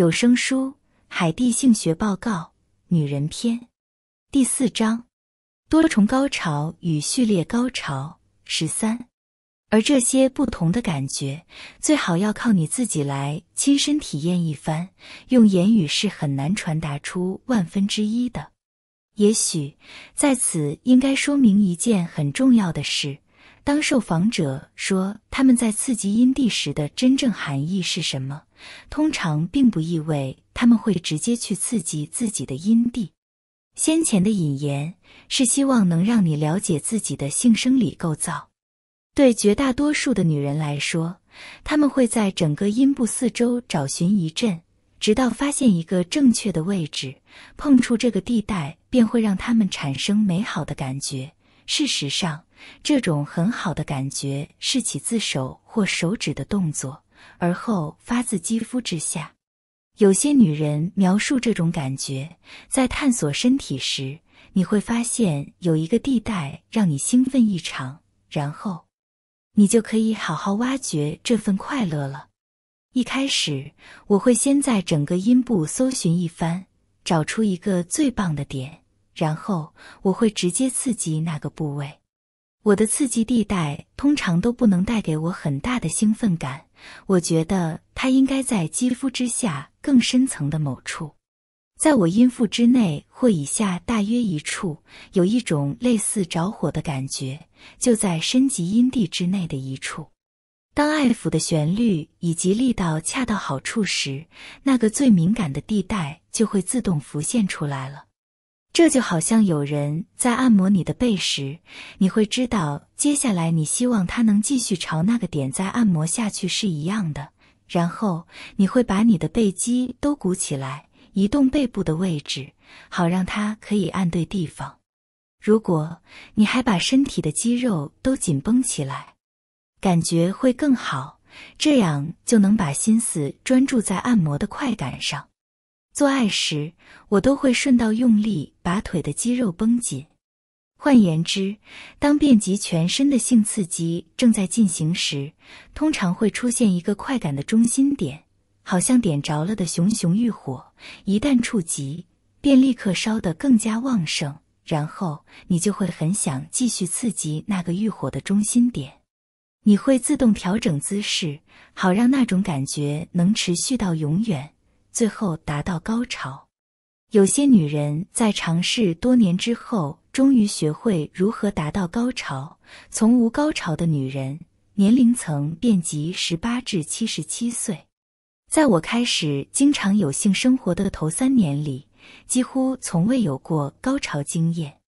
有声书《海地性学报告：女人篇》第四章：多重高潮与序列高潮十三。而这些不同的感觉，最好要靠你自己来亲身体验一番，用言语是很难传达出万分之一的。也许在此应该说明一件很重要的事：当受访者说他们在刺激阴蒂时的真正含义是什么？通常并不意味他们会直接去刺激自己的阴蒂。先前的引言是希望能让你了解自己的性生理构造。对绝大多数的女人来说，她们会在整个阴部四周找寻一阵，直到发现一个正确的位置。碰触这个地带便会让他们产生美好的感觉。事实上，这种很好的感觉是起自手或手指的动作。而后发自肌肤之下，有些女人描述这种感觉。在探索身体时，你会发现有一个地带让你兴奋异常，然后你就可以好好挖掘这份快乐了。一开始，我会先在整个阴部搜寻一番，找出一个最棒的点，然后我会直接刺激那个部位。我的刺激地带通常都不能带给我很大的兴奋感，我觉得它应该在肌肤之下更深层的某处，在我阴腹之内或以下大约一处，有一种类似着火的感觉，就在深级阴蒂之内的一处。当爱抚的旋律以及力道恰到好处时，那个最敏感的地带就会自动浮现出来了。这就好像有人在按摩你的背时，你会知道接下来你希望他能继续朝那个点再按摩下去是一样的。然后你会把你的背肌都鼓起来，移动背部的位置，好让它可以按对地方。如果你还把身体的肌肉都紧绷起来，感觉会更好，这样就能把心思专注在按摩的快感上。做爱时，我都会顺道用力把腿的肌肉绷紧。换言之，当遍及全身的性刺激正在进行时，通常会出现一个快感的中心点，好像点着了的熊熊欲火。一旦触及，便立刻烧得更加旺盛，然后你就会很想继续刺激那个欲火的中心点。你会自动调整姿势，好让那种感觉能持续到永远。最后达到高潮。有些女人在尝试多年之后，终于学会如何达到高潮。从无高潮的女人，年龄层遍及十八至七十七岁。在我开始经常有性生活的头三年里，几乎从未有过高潮经验。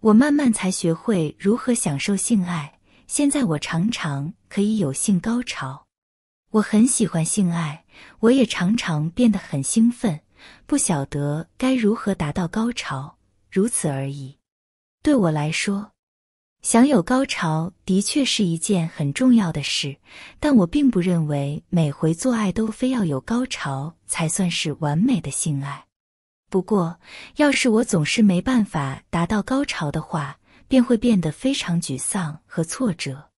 我慢慢才学会如何享受性爱。现在我常常可以有性高潮。我很喜欢性爱，我也常常变得很兴奋，不晓得该如何达到高潮，如此而已。对我来说，享有高潮的确是一件很重要的事，但我并不认为每回做爱都非要有高潮才算是完美的性爱。不过，要是我总是没办法达到高潮的话，便会变得非常沮丧和挫折。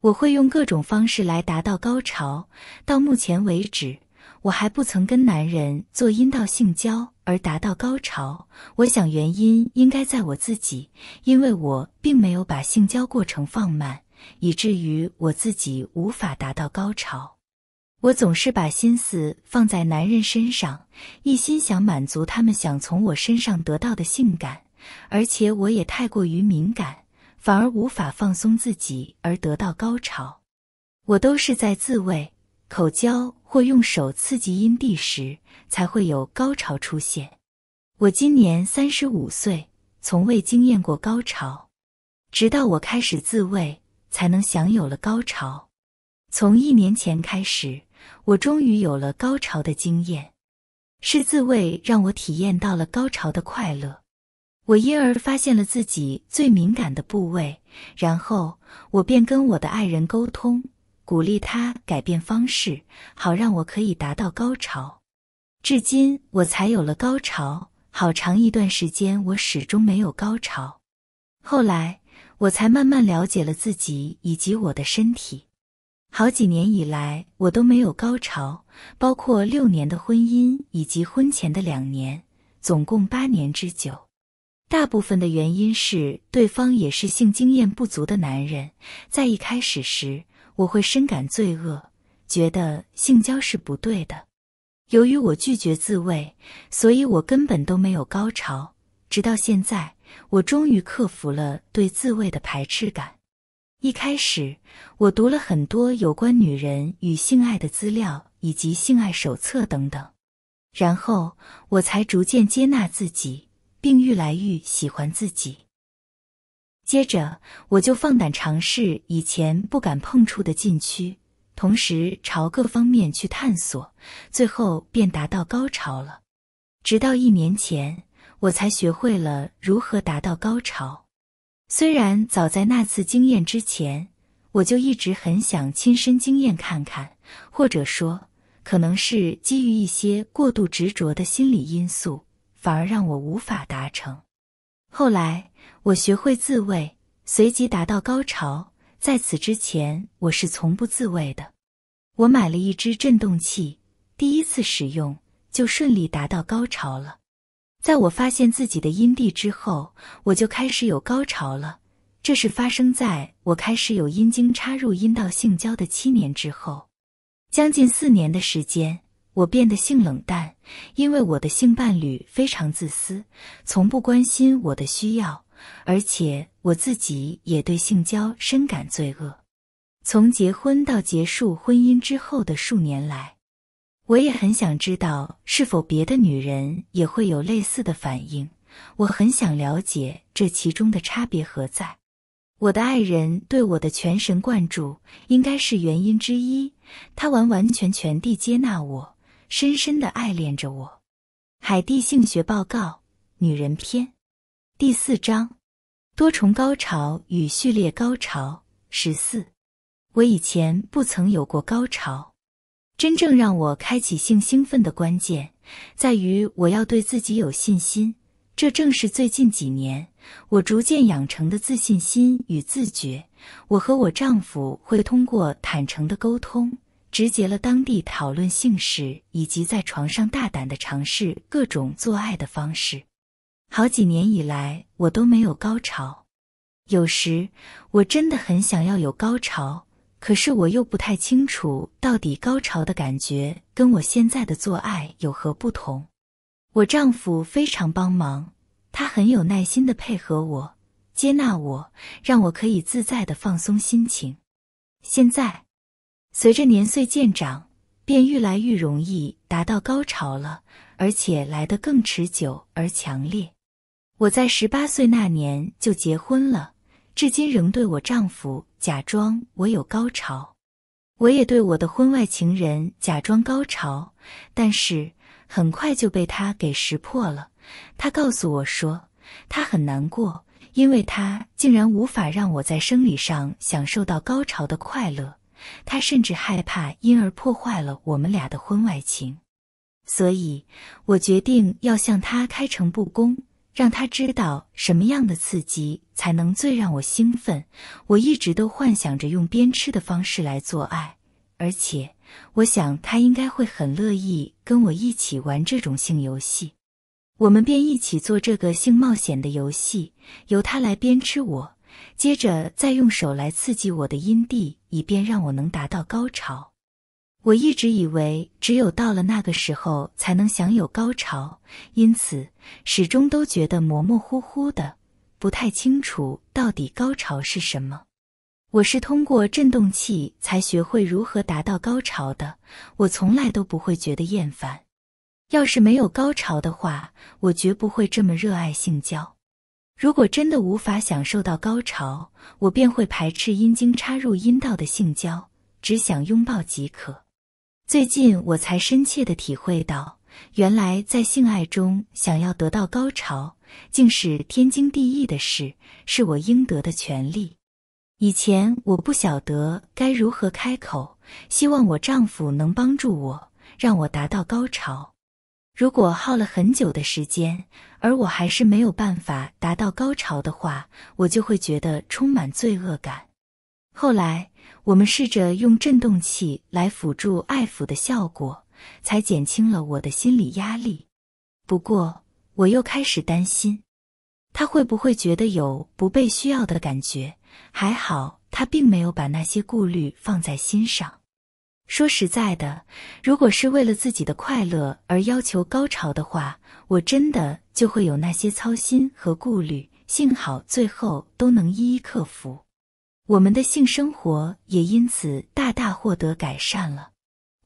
我会用各种方式来达到高潮。到目前为止，我还不曾跟男人做阴道性交而达到高潮。我想原因应该在我自己，因为我并没有把性交过程放慢，以至于我自己无法达到高潮。我总是把心思放在男人身上，一心想满足他们想从我身上得到的性感，而且我也太过于敏感。反而无法放松自己而得到高潮。我都是在自慰、口交或用手刺激阴蒂时才会有高潮出现。我今年三十五岁，从未经验过高潮，直到我开始自慰才能享有了高潮。从一年前开始，我终于有了高潮的经验，是自慰让我体验到了高潮的快乐。我因而发现了自己最敏感的部位，然后我便跟我的爱人沟通，鼓励他改变方式，好让我可以达到高潮。至今我才有了高潮。好长一段时间，我始终没有高潮。后来我才慢慢了解了自己以及我的身体。好几年以来，我都没有高潮，包括六年的婚姻以及婚前的两年，总共八年之久。大部分的原因是，对方也是性经验不足的男人。在一开始时，我会深感罪恶，觉得性交是不对的。由于我拒绝自慰，所以我根本都没有高潮。直到现在，我终于克服了对自慰的排斥感。一开始，我读了很多有关女人与性爱的资料以及性爱手册等等，然后我才逐渐接纳自己。并愈来愈喜欢自己。接着，我就放胆尝试以前不敢碰触的禁区，同时朝各方面去探索，最后便达到高潮了。直到一年前，我才学会了如何达到高潮。虽然早在那次经验之前，我就一直很想亲身经验看看，或者说，可能是基于一些过度执着的心理因素。反而让我无法达成。后来我学会自慰，随即达到高潮。在此之前，我是从不自慰的。我买了一支震动器，第一次使用就顺利达到高潮了。在我发现自己的阴蒂之后，我就开始有高潮了。这是发生在我开始有阴茎插入阴道性交的七年之后，将近四年的时间。我变得性冷淡，因为我的性伴侣非常自私，从不关心我的需要，而且我自己也对性交深感罪恶。从结婚到结束婚姻之后的数年来，我也很想知道是否别的女人也会有类似的反应。我很想了解这其中的差别何在。我的爱人对我的全神贯注应该是原因之一，他完完全全地接纳我。深深的爱恋着我，《海蒂性学报告：女人篇》第四章，多重高潮与序列高潮十四。我以前不曾有过高潮，真正让我开启性兴奋的关键在于我要对自己有信心，这正是最近几年我逐渐养成的自信心与自觉。我和我丈夫会通过坦诚的沟通。直接了当地讨论性事，以及在床上大胆的尝试各种做爱的方式。好几年以来，我都没有高潮。有时我真的很想要有高潮，可是我又不太清楚到底高潮的感觉跟我现在的做爱有何不同。我丈夫非常帮忙，他很有耐心的配合我，接纳我，让我可以自在的放松心情。现在。随着年岁渐长，便愈来愈容易达到高潮了，而且来得更持久而强烈。我在十八岁那年就结婚了，至今仍对我丈夫假装我有高潮，我也对我的婚外情人假装高潮，但是很快就被他给识破了。他告诉我说，他很难过，因为他竟然无法让我在生理上享受到高潮的快乐。他甚至害怕，因而破坏了我们俩的婚外情。所以，我决定要向他开诚布公，让他知道什么样的刺激才能最让我兴奋。我一直都幻想着用鞭笞的方式来做爱，而且我想他应该会很乐意跟我一起玩这种性游戏。我们便一起做这个性冒险的游戏，由他来鞭笞我。接着再用手来刺激我的阴蒂，以便让我能达到高潮。我一直以为只有到了那个时候才能享有高潮，因此始终都觉得模模糊糊的，不太清楚到底高潮是什么。我是通过震动器才学会如何达到高潮的。我从来都不会觉得厌烦。要是没有高潮的话，我绝不会这么热爱性交。如果真的无法享受到高潮，我便会排斥阴茎插入阴道的性交，只想拥抱即可。最近我才深切的体会到，原来在性爱中想要得到高潮，竟是天经地义的事，是我应得的权利。以前我不晓得该如何开口，希望我丈夫能帮助我，让我达到高潮。如果耗了很久的时间，而我还是没有办法达到高潮的话，我就会觉得充满罪恶感。后来，我们试着用震动器来辅助爱抚的效果，才减轻了我的心理压力。不过，我又开始担心，他会不会觉得有不被需要的感觉？还好，他并没有把那些顾虑放在心上。说实在的，如果是为了自己的快乐而要求高潮的话，我真的就会有那些操心和顾虑。幸好最后都能一一克服，我们的性生活也因此大大获得改善了。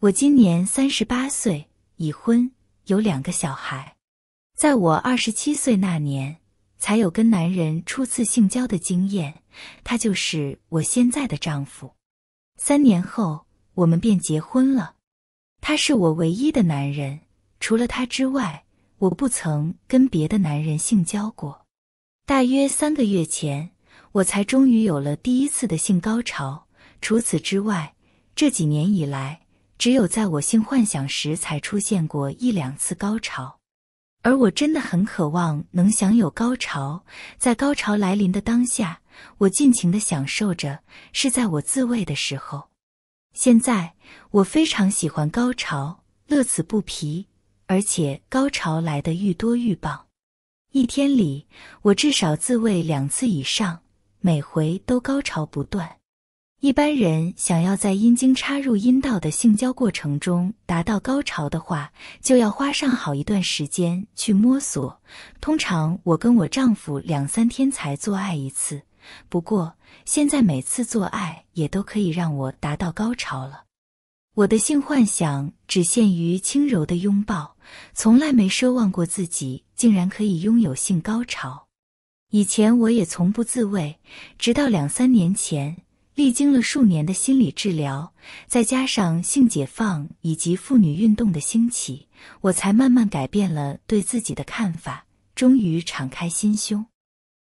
我今年三十八岁，已婚，有两个小孩。在我二十七岁那年，才有跟男人初次性交的经验，他就是我现在的丈夫。三年后。我们便结婚了，他是我唯一的男人，除了他之外，我不曾跟别的男人性交过。大约三个月前，我才终于有了第一次的性高潮。除此之外，这几年以来，只有在我性幻想时才出现过一两次高潮。而我真的很渴望能享有高潮，在高潮来临的当下，我尽情的享受着，是在我自慰的时候。现在我非常喜欢高潮，乐此不疲，而且高潮来得愈多愈棒。一天里我至少自慰两次以上，每回都高潮不断。一般人想要在阴茎插入阴道的性交过程中达到高潮的话，就要花上好一段时间去摸索。通常我跟我丈夫两三天才做爱一次。不过，现在每次做爱也都可以让我达到高潮了。我的性幻想只限于轻柔的拥抱，从来没奢望过自己竟然可以拥有性高潮。以前我也从不自慰，直到两三年前，历经了数年的心理治疗，再加上性解放以及妇女运动的兴起，我才慢慢改变了对自己的看法，终于敞开心胸。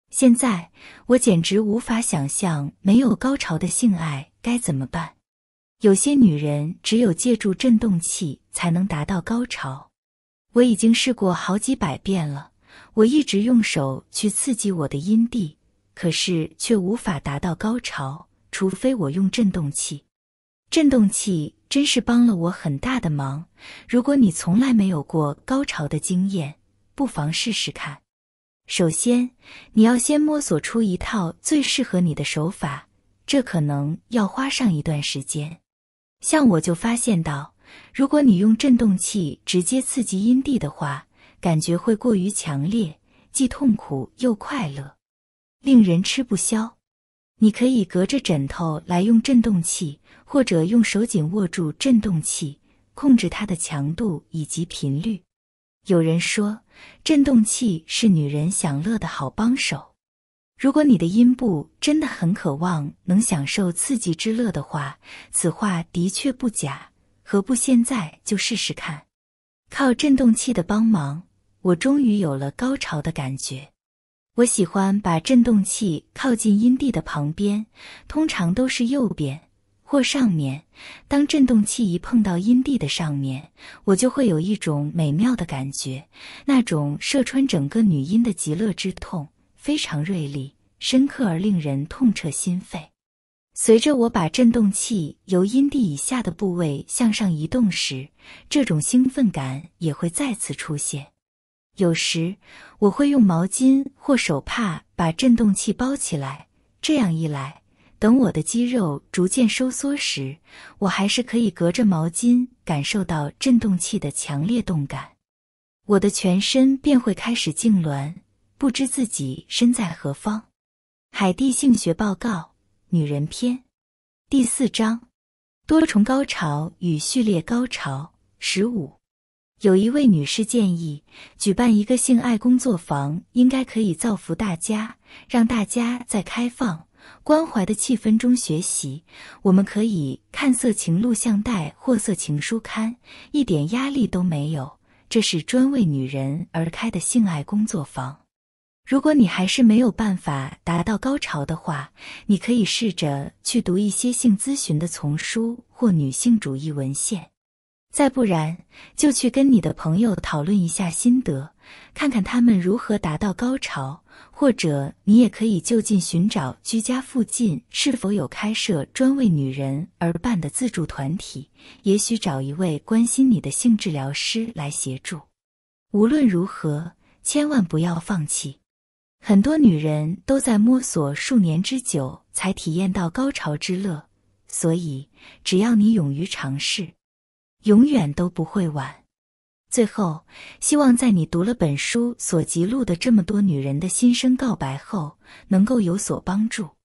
现在我简直无法想象没有高潮的性爱该怎么办。有些女人只有借助震动器才能达到高潮。我已经试过好几百遍了，我一直用手去刺激我的阴蒂，可是却无法达到高潮，除非我用震动器。震动器真是帮了我很大的忙。如果你从来没有过高潮的经验，不妨试试看。首先，你要先摸索出一套最适合你的手法，这可能要花上一段时间。像我就发现到，如果你用震动器直接刺激阴蒂的话，感觉会过于强烈，既痛苦又快乐，令人吃不消。你可以隔着枕头来用震动器，或者用手紧握住震动器，控制它的强度以及频率。有人说，震动器是女人享乐的好帮手。如果你的阴部真的很渴望能享受刺激之乐的话，此话的确不假。何不现在就试试看？靠震动器的帮忙，我终于有了高潮的感觉。我喜欢把震动器靠近阴蒂的旁边，通常都是右边。或上面，当振动器一碰到阴蒂的上面，我就会有一种美妙的感觉，那种射穿整个女阴的极乐之痛，非常锐利、深刻而令人痛彻心扉。随着我把振动器由阴蒂以下的部位向上移动时，这种兴奋感也会再次出现。有时我会用毛巾或手帕把振动器包起来，这样一来。等我的肌肉逐渐收缩时，我还是可以隔着毛巾感受到振动器的强烈动感。我的全身便会开始痉挛，不知自己身在何方。《海地性学报告：女人篇》第四章：多重高潮与序列高潮。十五，有一位女士建议举办一个性爱工作坊，应该可以造福大家，让大家在开放。关怀的气氛中学习，我们可以看色情录像带或色情书刊，一点压力都没有。这是专为女人而开的性爱工作坊。如果你还是没有办法达到高潮的话，你可以试着去读一些性咨询的丛书或女性主义文献，再不然就去跟你的朋友讨论一下心得。看看他们如何达到高潮，或者你也可以就近寻找，居家附近是否有开设专为女人而办的自助团体？也许找一位关心你的性治疗师来协助。无论如何，千万不要放弃。很多女人都在摸索数年之久才体验到高潮之乐，所以只要你勇于尝试，永远都不会晚。最后，希望在你读了本书所记录的这么多女人的心声告白后，能够有所帮助。